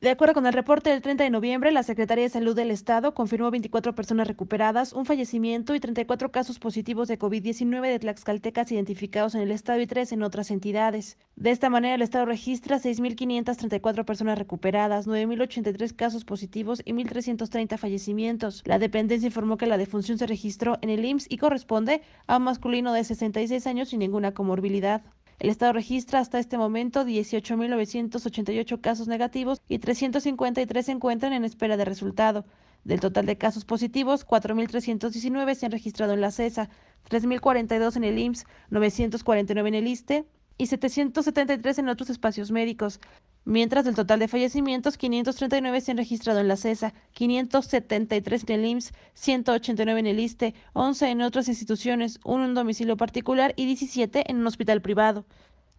De acuerdo con el reporte del 30 de noviembre, la Secretaría de Salud del Estado confirmó 24 personas recuperadas, un fallecimiento y 34 casos positivos de COVID-19 de tlaxcaltecas identificados en el Estado y tres en otras entidades. De esta manera, el Estado registra 6.534 personas recuperadas, 9.083 casos positivos y 1.330 fallecimientos. La dependencia informó que la defunción se registró en el IMSS y corresponde a un masculino de 66 años sin ninguna comorbilidad. El Estado registra hasta este momento 18.988 casos negativos y 353 se encuentran en espera de resultado. Del total de casos positivos, 4.319 se han registrado en la CESA, e 3.042 en el IMSS, 949 en el ISTE y 773 en otros espacios médicos mientras del total de fallecimientos, 539 se han registrado en la CESA, e 573 en el IMSS, 189 en el ISTE, 11 en otras instituciones, 1 en un domicilio particular y 17 en un hospital privado.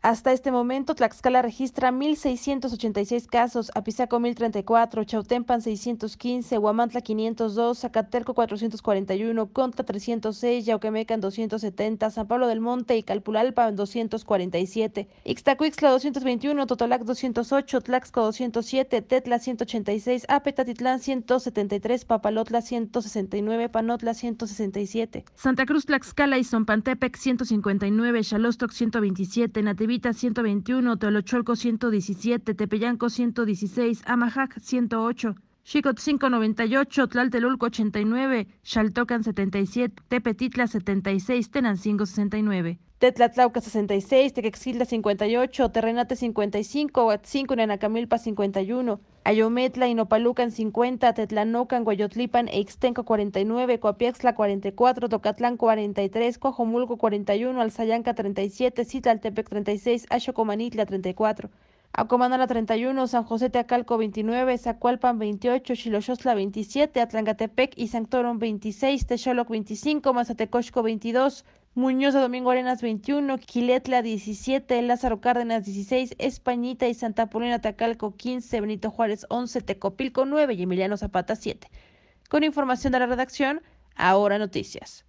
Hasta este momento, Tlaxcala registra 1.686 casos, Apizaco 1.034, Chautempan 615, Huamantla 502, Zacatelco 441, Conta 306, Yauquemecan 270, San Pablo del Monte y Calpulalpa 247, Ixtacuixla 221, Totolac 208, Tlaxco 207, Tetla 186, Apetatitlán 173, Papalotla 169, Panotla 167, Santa Cruz Tlaxcala y Zompantepec 159, Xalostoc 127, Natividad Ivita 121, Teolocholco 117, Tepeyanco 116, Amajac 108. Chicot 598, Tlaltelulco 89, Xaltocan 77, Tepetitla 76, Tenancingo 69. Tetlatlauca 66, Tequexilda 58, Terrenate 55, Huatzinco, Nanacamilpa 51, Ayometla, y Nopalucan 50, Tetlanocan, Guayotlipan e Ixtenco 49, Coapiexla 44, Tocatlán 43, Coajomulco 41, Alzayanca 37, Sitlaltepec 36, Axocomanitla 34 la 31, San José Teacalco 29, Zacualpan 28, Chiloxosla 27, Atlangatepec y Sanctorum 26, Texoloc 25, Mazatecosco 22, Muñoz de Domingo Arenas 21, Quiletla 17, Lázaro Cárdenas 16, Españita y Santa Polina Tacalco 15, Benito Juárez 11, Tecopilco 9 y Emiliano Zapata 7. Con información de la redacción, ahora noticias.